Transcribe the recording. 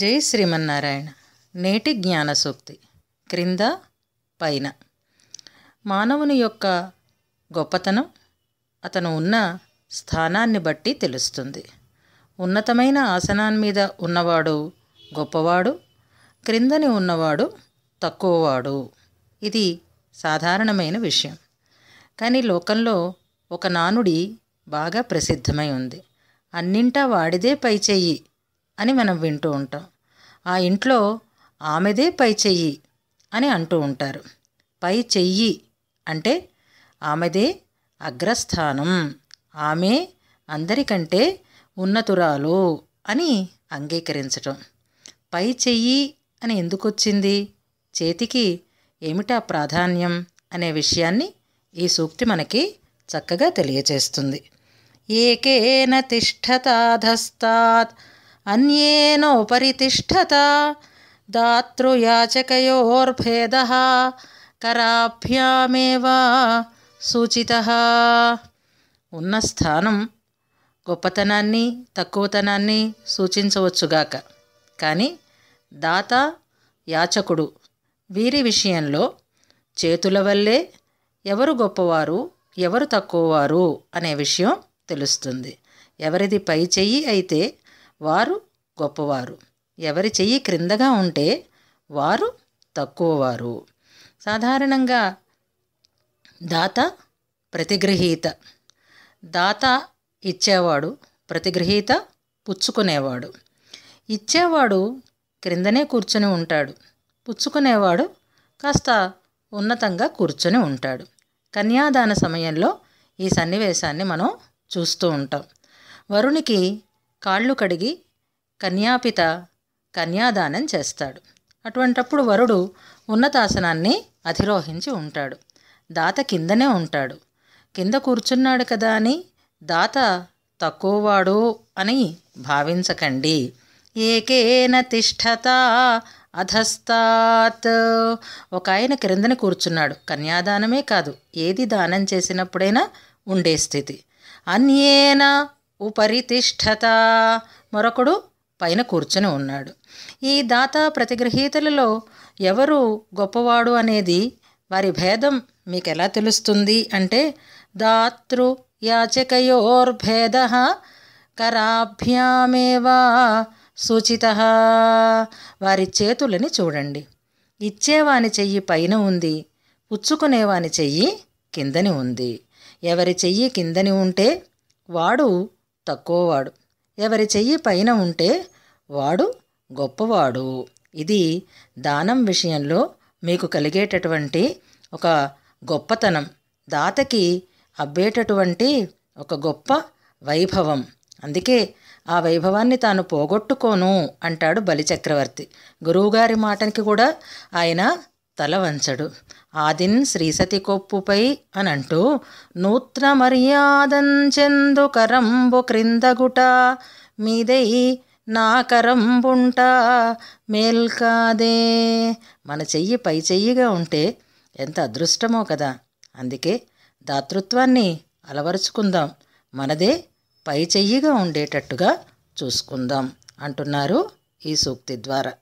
జై శ్రీమన్నారాయణ నేటి జ్ఞాన సూక్తి క్రింద పైన మానవుని యొక్క గొప్పతనం అతను ఉన్న స్థానాన్ని బట్టి తెలుస్తుంది ఉన్నతమైన ఆసనాన్ని మీద ఉన్నవాడు గొప్పవాడు క్రిందని ఉన్నవాడు తక్కువవాడు ఇది సాధారణమైన విషయం కానీ లోకంలో ఒక నానుడి బాగా ప్రసిద్ధమై ఉంది అన్నింటా వాడిదే పై చెయ్యి అని మనం వింటూ ఉంటాం ఆ ఇంట్లో ఆమెదే పై చెయ్యి అని అంటూ ఉంటారు పై చెయ్యి అంటే ఆమెదే అగ్రస్థానం ఆమె అందరికంటే ఉన్నతురాలు అని అంగీకరించటం పై చెయ్యి అని ఎందుకొచ్చింది చేతికి ఏమిటా ప్రాధాన్యం అనే విషయాన్ని ఈ సూక్తి మనకి చక్కగా తెలియచేస్తుంది ఏకేన తిష్టతాధస్తాత్ అన్యేనోపరితిష్టత దాతృయాచకయోర్భేద కరాభ్యామేవా సూచిత ఉన్న స్థానం గొప్పతనాన్ని తక్కువతనాన్ని సూచించవచ్చుగాక కానీ దాత యాచకుడు వీరి విషయంలో చేతుల వల్లే ఎవరు గొప్పవారు ఎవరు తక్కువవారు అనే విషయం తెలుస్తుంది ఎవరిది పై చెయ్యి అయితే వారు గొప్పవారు ఎవరి చెయ్యి క్రిందగా ఉంటే వారు తక్కువవారు సాధారణంగా దాత ప్రతిగ్రహీత దాత ఇచ్చేవాడు ప్రతిగ్రహీత పుచ్చుకునేవాడు ఇచ్చేవాడు క్రిందనే కూర్చొని ఉంటాడు పుచ్చుకునేవాడు కాస్త ఉన్నతంగా కూర్చొని ఉంటాడు కన్యాదాన సమయంలో ఈ సన్నివేశాన్ని మనం చూస్తూ ఉంటాం వరునికి కాళ్ళు కడిగి కన్యాపిత కన్యాదానం చేస్తాడు అటువంటప్పుడు వరుడు ఉన్నతాసనాన్ని అధిరోహించి ఉంటాడు దాత కిందనే ఉంటాడు కింద కూర్చున్నాడు కదా అని దాత తక్కువవాడు అని భావించకండి ఏకేన తిష్టత అధస్తాత్ ఒక ఆయన క్రిందని కూర్చున్నాడు కన్యాదానమే కాదు ఏది దానం చేసినప్పుడైనా ఉండే స్థితి అన్యేన ఉపరితిష్ఠత మరొకడు పైన కూర్చొని ఉన్నాడు ఈ దాత ప్రతిగ్రహీతలలో ఎవరు గొప్పవాడు అనేది వారి భేదం మీకు ఎలా తెలుస్తుంది అంటే దాతృ యాచకయోర్భేద కరాభ్యామేవా సూచిత వారి చేతులని చూడండి ఇచ్చేవాని చెయ్యి పైన ఉంది పుచ్చుకునేవాని చెయ్యి కిందని ఉంది ఎవరి చెయ్యి కిందని ఉంటే వాడు తక్కువవాడు ఎవరి చెయ్యి పైన ఉంటే వాడు గొప్పవాడు ఇది దానం విషయంలో మీకు కలిగేటటువంటి ఒక గొప్పతనం దాతకి అబ్బేటటువంటి ఒక గొప్ప వైభవం అందుకే ఆ వైభవాన్ని తాను పోగొట్టుకోను అంటాడు బలిచక్రవర్తి గురువుగారి మాటనికి కూడా ఆయన తల వంచడు ఆదిన్ శ్రీసతి కొప్పుపై అనంటూ నూత్న మర్యాదంచెందు కరంబు క్రిందగుట మీదై నా కరంబుంట మేల్కాదే మన చెయ్యి పై చెయ్యిగా ఉంటే ఎంత అదృష్టమో కదా అందుకే దాతృత్వాన్ని అలవరుచుకుందాం మనదే పై చెయ్యిగా ఉండేటట్టుగా చూసుకుందాం అంటున్నారు ఈ సూక్తి ద్వారా